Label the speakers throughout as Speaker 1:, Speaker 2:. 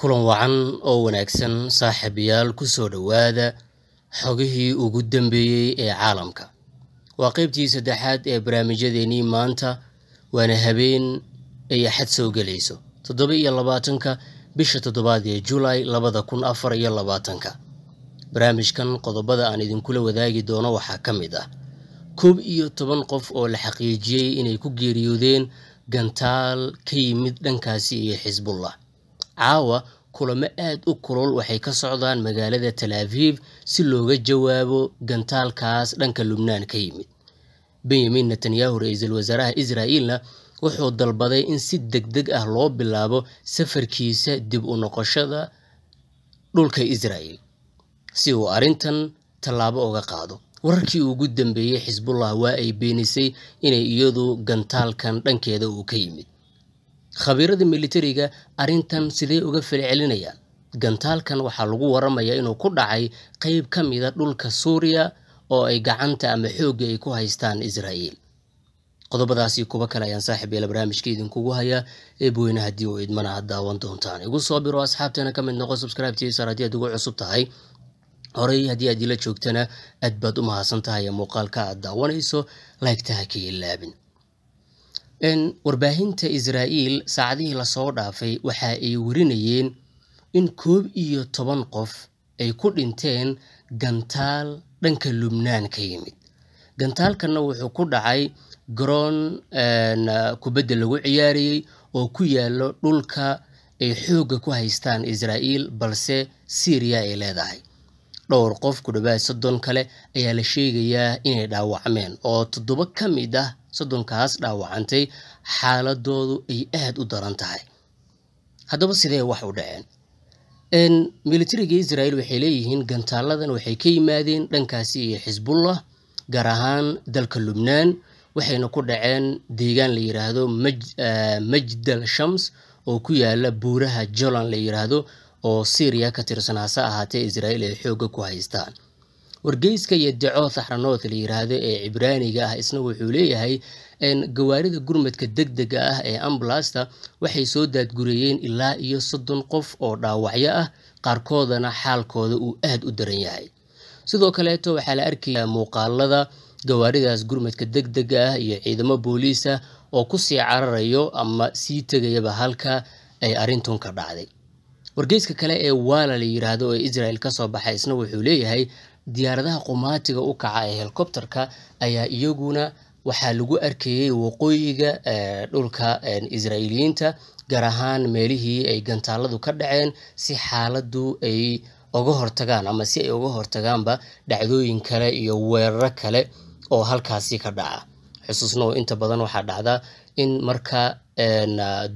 Speaker 1: kulan wacan oo wanaagsan saaxiibayaal ku soo dhowaada xogihii ugu dambeeyey ee caalamka waa qeybtii saddexaad ee barnaamijyadeenii maanta waana habeen ay axad soo gelayso toddoba iyo labaatanka bisha toddobaad ee julaay labada kun afar iyo labaatanka barnaamijkan qodobada aan idinkula wadaagi doono waxaa ka mid ah koob iyo toban qof oo la xaqiijiyey inay ku geeriyoodeen gantaal ka yimid dhankaasi iyo xisbullah caawa kulamo aad u kulul waxay ka socdaan magaalada talaafiif si looga jawaabo gantaalkaas dhanka lubnaan ka yimid benyamin netanyahu ra-iisul wasaaraha israa'iilna wuxuu dalbaday in si deg deg ah loo bilaabo safarkiisa dib u noqoshada dhulka israa'iil si uu arrintan tallaabo uga qaado wararkii ugu dambeeyey xisbullah waa ay beenisay inay iyadu gantaalkan dhankeeda uu ka yimid khabiirada militariga arrintan sidee uga falcelinayaan gantaalkan waxaa lagu waramayaa inuu ku dhacay qeyb ka mida ah dhulka suuriya oo ay gacanta ama xoogga ay ku haystaan israa'iil qodobadaasi kuwa kale ayaan saaxiib yeela barnaamijka idinkugu hayaa ee buweyne haddii uu idmana aad daawan doontaan igu soo biro asxaabteena ka mid noqo subscribetiisar haddii aad ugu cusub tahay horey haddii aad ila joogtana aad baad u mahadsan tahay ee muuqaalka aad daawanayso laygtaha ka ilaabin warbaahinta Israa'iil saacadihii lasoo dhaafay waxa ay warinayeen in koob iyo toban qof ay ku dhinteen gantaal dhanka Lubnaan ka yimid gantaalkana wuxuu ku dhacay garoon eh, kubadda lagu ciyaarayey oo ku yaalo dhulka ay xoogga ku haystaan Israa'iil balse Syria ay leedahay dhowr qof ku dhawaad soddon kale ayaa la sheegayaa inay dhaawacmeen oo toddoba ka mid ah soddonkaas dhaawacantay xaaladoodu ay aada u daran tahay haddaba sidee wax u dhaceen militariga israel waxay leeyihiin gantaaladan waxay ka yimaadeen dhankaasi iyo xisbullah gaar ahaan dalka lubnaan waxayna ku dhaceen deegaan la yiraahdo majdal shams oo ku yaala buuraha jolan la yiraahdo oo syriya ka tirsan hase ahaatee israel ay xooga ku haystaan wargeyska iyo daco sahranoth la yiraahdo ee cibraaniga ah isna wuxuu leeyahay gawaarida gurmadka deg dega ah ee amblasta waxay soo daadgureeyeen ilaa iyo soddon qof oo dhaawacyo ah qaarkoodana xaalkooda uu aad u daran yahay sidoo kaleeto waxaa la arkayaa muuqaalada gawaaridaas gurmadka deg dega ah iyo ciidamo booliis ah oo kusii cararayo ama sii tegayaba halka ay arintun ka dhacday wargeyska kale ee waala la yiraahdo ee israel kasoo baxay isna wuxuu leeyahay diyaaradaha qumaatiga u kaca ee helikobtarka ayaa iyaguna waxaa lagu arkayey waqooyiga eh, dhulka eh, israa'iiliyiinta gaar ahaan meelihii ay gantaaladu ka dhaceen si xaaladdu ay oga hortagaan ama si ay uga hortagaanba dhacdooyin kale iyo weeraro kale oo halkaasi ka dhaca xusuusna oo inta badan waxaa dhacda in marka eh,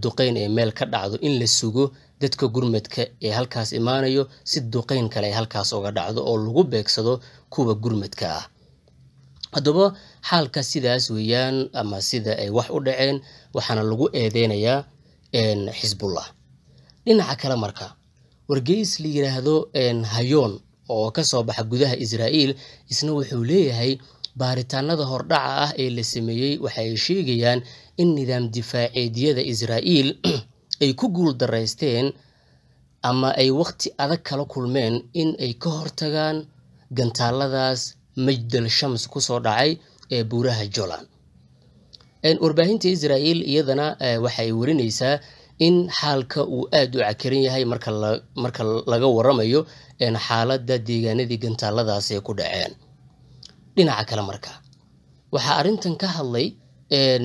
Speaker 1: duqeyn ee meel ka dhacdo in la sugo dadka gurmadka ee halkaas imaanayo si duqeyn kale ay halkaas uga dhacdo oo lagu beegsado kuwa gurmadka ah haddaba xaalka sidaas weeyaan ama sida ay wax u dhaceen waxaana lagu eedeynayaa xisbullah dhinaca kale marka wargeys la yiraahdo hayoon oo kasoo baxa gudaha israa'iil isna wuxuu leeyahay baaritaanada hordhaca ah ee la sameeyey waxay sheegayaan in nidaam difaaceedyada israa'iil ay ku guul guuldaraysteen ama ay wakhti adag kala kulmeen in ay ka hortagaan gantaaladaas majdal shams kusoo dhacay ee buuraha jolan warbaahinta israael iyadana eh, waxay warinaysaa in xaalka uu aada u cakiran yahay marka laga waramayo xaaladda deegaanadii gantaaladaas ay ku dhaceen dhinaca kale marka waxaa arrintan ka hadlay eh,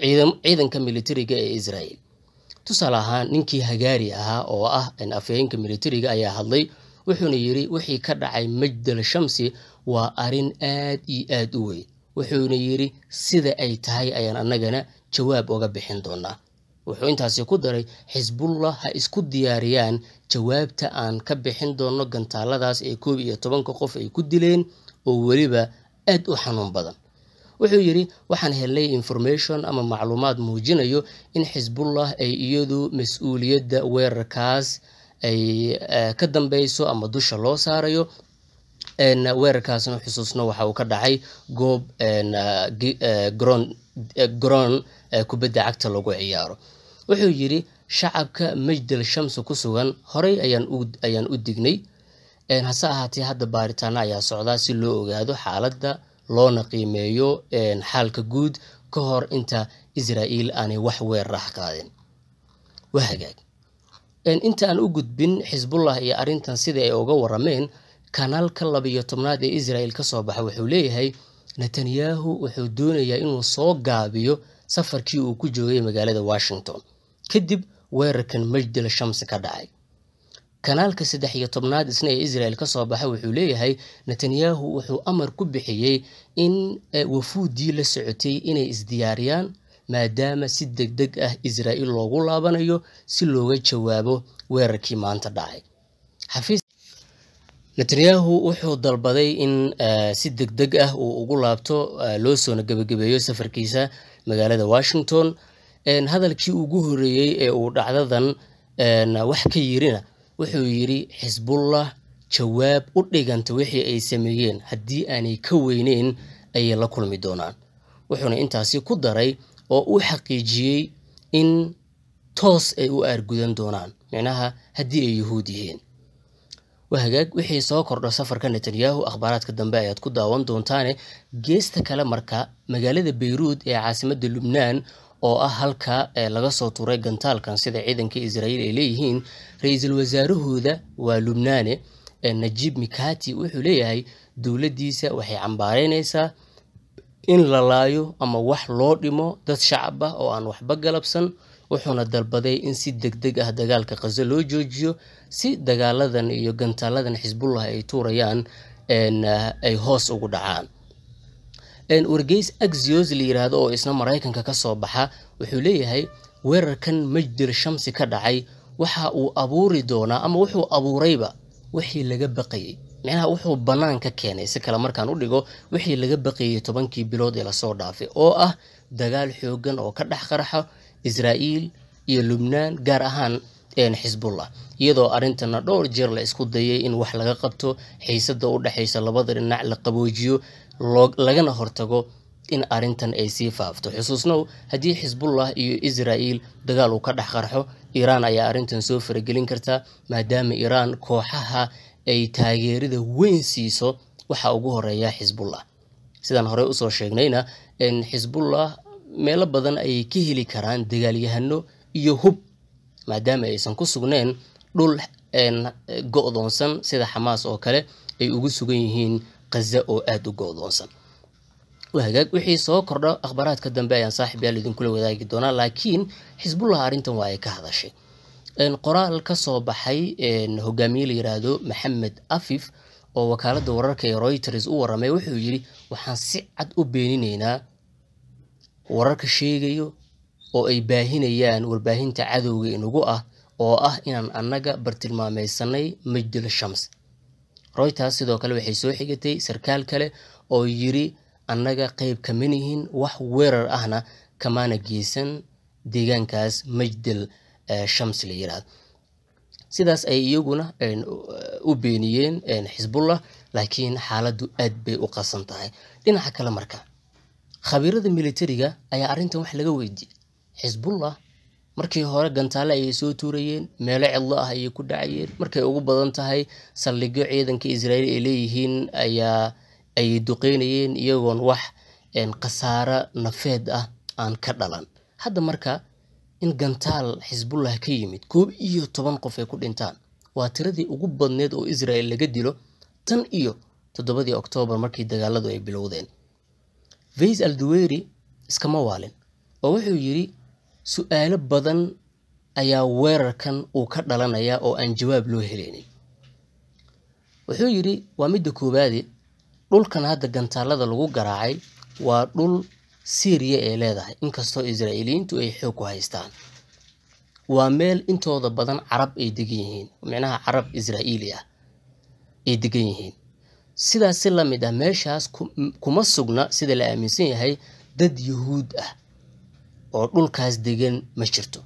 Speaker 1: ciidanka militariga ee israel tusaale ahaan ninkii hagaari ahaa oo ah afhayeenka militariga ayaa hadlay wuxuuna yiri wixii ka dhacay majdal shamsi waa arin aad iyo aad u weyn wuxuuna yiri sida ay tahay ayaan annagana jawaab uga bixin doonaa wuxuu intaasi ku daray xisbullah ha isku diyaariyaan jawaabta aan ka bixin doono gantaaladaas ee koob iyo tobanka qof ay ku dileen oo weliba aad u xanuun badan wuxuu yidhi waxaan helnay information ama macluumaad muujinayo in xisbullah ay iyadu mas-uuliyadda weerarkaas ay eh, ka dambeyso ama dusha loo saarayo weerarkaasna xusuusna waxa uu ka dhacay goob garoon eh, eh, kubadda cagta lagu ciyaaro wuxuu yidhi shacabka majdel shamsu ku sugan horey ayaan u dignay hase ahaatee hadda baaritaano ayaa socdaa si loo ogaado xaaladda loona qiimeeyo xaalka guud ka hor inta israa'iil aanay wax weer qaadin waa hagaag inta aan u gudbin xisbullah iyo arrintan sida ay uga warameen kanaalka labiyo tobnaad ee israa'iil ka soo baxa wuxuu leeyahay netanyahu wuxuu doonayaa inuu soo gaabiyo safarkii uu ku joogay magaalada washington kadib weerarkan majdil shamsi ka dhacay kanaalka saddex iyo tobnaad isna ee israel ka soo baxa wuxuu leeyahay netanyahu wuxuu amar ku bixiyey in eh, wafuuddii la socotay inay isdiyaariyaan maadaama si deg deg ah israa'iil loogu laabanayo si looga jawaabo weerarkii maanta dhacay netanyahu wuxuu dalbaday in eh, si deg deg ah uu ugu laabto eh, loo soona gebagabeeyo safarkiisa magaalada washington hadalkii ugu horeeyey ee uu dhacdadan wax ka yirina wuxuu yidhi xisbullah jawaab u dhiganta wixii ay sameeyeen haddii aanay ka weyneyn ayay la kulmi doonaan wuxuuna intaasi ku daray oo u xaqiijiyey in toos ay u aargudan doonaan micnaha haddii ay yuhuud yihiin wahagaag wixii soo kordha safarka netanyahu akhbaaraadka dambe ayaad ku daawan doontaane geesta kale marka magaalada bayruud ee caasimada lubnaan oo ah halka eh, laga soo tuuray gantaalkan sida ciidanka israa'iil ay leeyihiin ra-iisul wasaarahooda waa lubnaane eh, najiib mikati wuxuu leeyahay dowladdiisa waxay cambaareynaysaa in la laayo ama wax loo dhimo dad shacab ah oo aan waxba galabsan wuxuuna dalbaday in si deg deg ah dagaalka khazo loo joojiyo si dagaaladan iyo gantaaladan xisbullah ay tuurayaan eh, ay hoos ugu dhacaan wargeys axios la yiraahdo oo isna maraykanka ka soo baxa wuxuu leeyahay weerarkan majdir shamsi ka dhacay waxa uu abuuri doonaa ama wuxuu abuurayba wixii laga baqayey micnaha wuxuu bannaan ka keenay si kale markaan u dhigo wixii laga baqayay tobankii bilood ee lasoo dhaafay oo ah dagaal xooggan oo ka dhex qaraxa israa'iil iyo lubnaan gaar ahaan xisbullah iyadoo arintana dhowr jeer la isku dayay in wax laga qabto xiisada u dhexaysa labada dhinac la qaboojiyo lagana hortago in arintan ay sii faafto xusuusnow haddii xisbullah iyo israa'iil dagaal uu ka dhex qarxo iiraan ayaa arrintan soo faragelin kartaa maadaama iiraan kooxaha ay taageerada weyn siiso waxaa ugu horeeya xisbullah sidaan horey usoo sheegnayna xisbullah meelo badan ayay ka heli karaan dagaalyahano iyo hub maadaama aysan ku sugnayn dhul go-doonsan sida xamaas oo kale ay ugu sugan yihiin kaza oo aada u go-doonsan hagaag wixii soo kordha akhbaaraadka dambe ayaan saaxib yaal idinkula wadaagi doonaa laakiin xisbullah arrintan waa ay ka hadashay qoraal ka soo baxay hogaamiye la yiraahdo maxamed afif oo wakaaladda wararka ee reuters u waramay wuxuu yidhi waxaan si cad u beeninaynaa wararka sheegayo oo ay baahinayaan warbaahinta cadowga inagu ah oo ah inaan annaga bartilmaameysanay majdul shams royters sidoo kale waxay soo xigatay sarkaal kale oo yiri annaga qeyb kama nihin wax weerar ahna kamaana geysan deegaankaas majdal shams la yiraahdo sidaas ay iyaguna u beeniyeen xisbullah laakiin xaaladdu aad bay u qasan tahay dhinaca kale marka khabiirada militariga ayaa arrintan wax laga weydiiyey xisbullah markii hore gantaale ayay soo tuurayeen meelo cidlo ah ayay ku dhacayeen markay ugu badan tahay saldhigyo ciidanka israa'iil ay leeyihiin ayaa ayay duqeynayeen iyagoon wax khasaaro nafeed ah aan ka dhalan hadda marka in gantaal xisbullah ka yimid koob iyo toban qof ay ku dhintaan waa tiradii ugu badneed oo israel laga dilo tan iyo toddobadii oktoobar markii dagaaladu ay bilowdeen vays alduweri iskama waalin oo wuxuu yidhi su-aalo badan ayaa weerarkan uu ka dhalanayaa oo aan jawaab loo heleynin wuxuu yidhi waa midda koowaadi dhulkan hadda gantaalada lagu garaacay waa dhul syriya ay leedahay inkastoo israa'iiliyiintu ay xoog ku haystaan waa meel intooda badan carab ay degan yihiin micnaha carab israa'iili ah ay degan yihiin sidaasi si la mid ah meeshaas kuma sugna sida la aaminsan yahay dad yuhuud ah oo dhulkaas degan ma jirto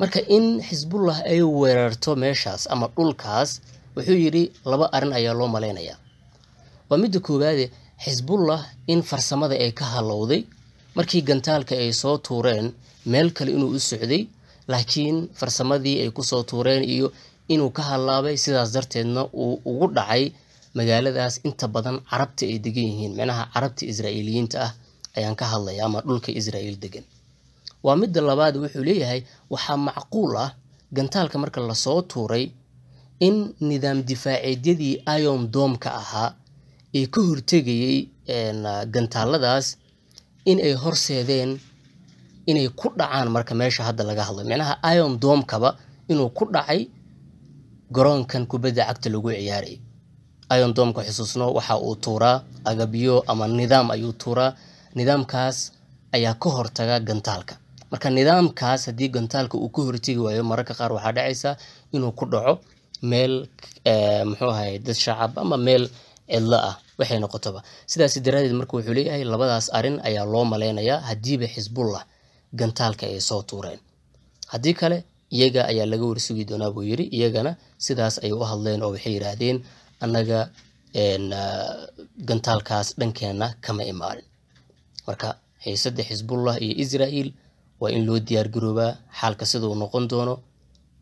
Speaker 1: marka in xisbullah ay weerarto meeshaas ama dhulkaas wuxuu yidhi laba arrin ayaa loo malaynayaa waa midda koowaade xisbullah in farsamada ay ka halowday markii gantaalka ay soo tuureen meel kale inuu u socday laakiin farsamadii ay kusoo tuureen iyo inuu ka hallaabay sidaas darteedna uu ugu dhacay magaaladaas inta badan carabta ay degan yihiin micnaha carabta israa'iiliyiinta ah ayaan ka hadlaya ama dhulka israa'iil degan waa midda labaad wuxuu leeyahay waxaa macquul ah gantaalka marka lasoo tuuray in nidaam difaaceedyadii ion doomka ahaa ee ka hortegayey gantaaladaas inay horseedeen inay ku dhacaan marka meesha hadda laga hadlo micnaha ion doomkaba inuu ku dhacay garoonkan kubadda cagta lagu ciyaaray ion doomka xusuusno waxa uu tuuraa agabyo ama nidaam ayuu tuuraa nidaamkaas ayaa ka hortaga gantaalka marka nidaamkaas haddii gantaalka uu ka hortegi waayo mararka qaar waxaa dhacaysa inuu ku dhaco meel eh, muxuu ahay dad shacab ama meel cidlo ah waxay noqotoba sidaas daraadeed marka wuxuu leeyahay labadaas arin ayaa loo malaynayaa haddiiba xisbullah gantaalka ay soo tuureen haddii kale iyaga ayaa laga warsugi doonaa buu yiri iyagana sidaas ay u hadleen oo waxay yidhaahdeen annaga ah, gantaalkaas dhankeenna kama imaanin marka haysada xisbullah iyo israael waa in loo diyaargaroobaa xaalka sida noqon doono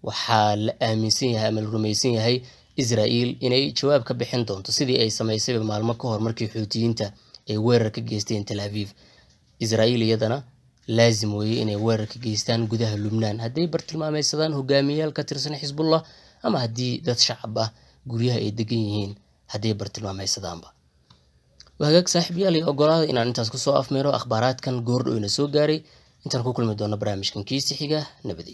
Speaker 1: waxaa la aaminsan yahay ama la rumaysan yahay israa'iil inay jawaab ka bixin doonto sidii ay samaysayba maalmo ka hor markii xuutiyiinta ay weerar ka geysteen tal aviv israa'iil iyadana laasim weeye inay weerar ka geystaan gudaha lubnaan hadday bartilmaameysadaan hogaamiyayaal ka tirsan xisbullah ama haddii dad shacab ah guryaha ay degan yihiin hadday bartilmaameysadaanba wahagaag saaxiibyaal iyo ogolaada inaan intaas kusoo afmeero akhbaaraadkan goordhow ina soo gaaray intaan ku kulmi doono barnaamijkan kiisi xiga nabadi